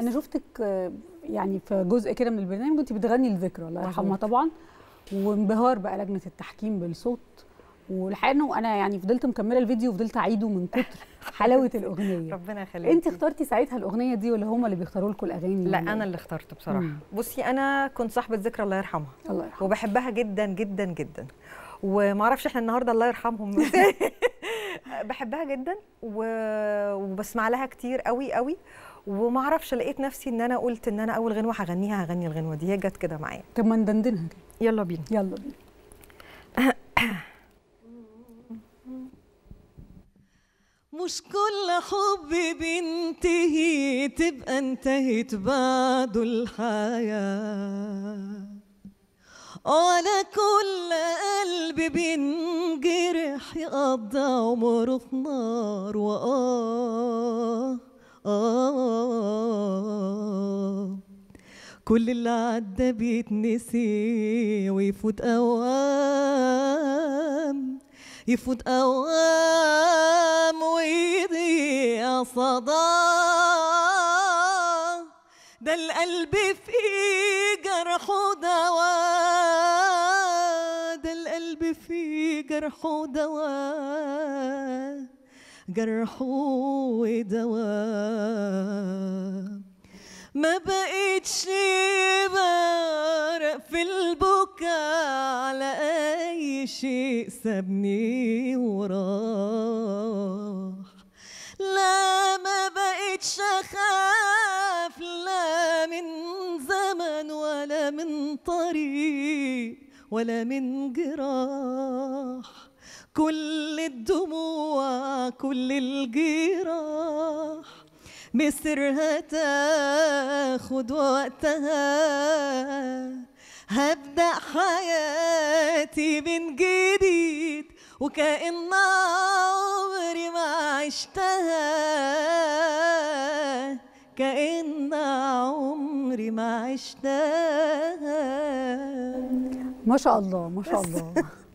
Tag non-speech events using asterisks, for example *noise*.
انا شفتك يعني في جزء كده من البرنامج كنت بتغني الذكرى الله يرحمها طبعا وانبهار بقى لجنه التحكيم بالصوت والحقيقه انه انا يعني فضلت مكمله الفيديو وفضلت اعيده من كتر حلاوه *laughs* الاغنيه ربنا يخليك انت اخترتي ساعتها الاغنيه دي ولا هم اللي بيختاروا لكم الاغاني لا انا اللي اخترت بصراحه مم. بصي انا كنت صاحبه ذكرى الله يرحمها الله يرحمها وبحبها جدا جدا جدا وما اعرفش احنا النهارده الله يرحمهم *laughs* بحبها جدا وبسمع لها كتير قوي قوي وما اعرفش لقيت نفسي ان انا قلت ان انا اول غنوه هغنيها هغني الغنوه دي هي جت كده معايا طب ما ندندنها كده يلا بينا يلا بينا *coughs* مش كل حب بينتهي تبقى انتهت بعده الحياة ولا كل قلب بينجرح يقضي عمره في نار وآه كل اللي عدى بيتنسي ويفوت أوام يفوت أوام ويضيع صدى ده القلب فيه جرحه دواء ده القلب فيه جرحه دواء جرحه ودواء ما بقتش في البكاء على أي شيء سابني وراح لا ما بقتش أخاف لا من زمن ولا من طريق ولا من جراح كل الدموع كل الجراح مصرها تاخد وقتها هبدأ حياتي من جديد وكأن عمري ما عشتها كأن عمري ما عشتها ما شاء الله ما شاء الله *laughs*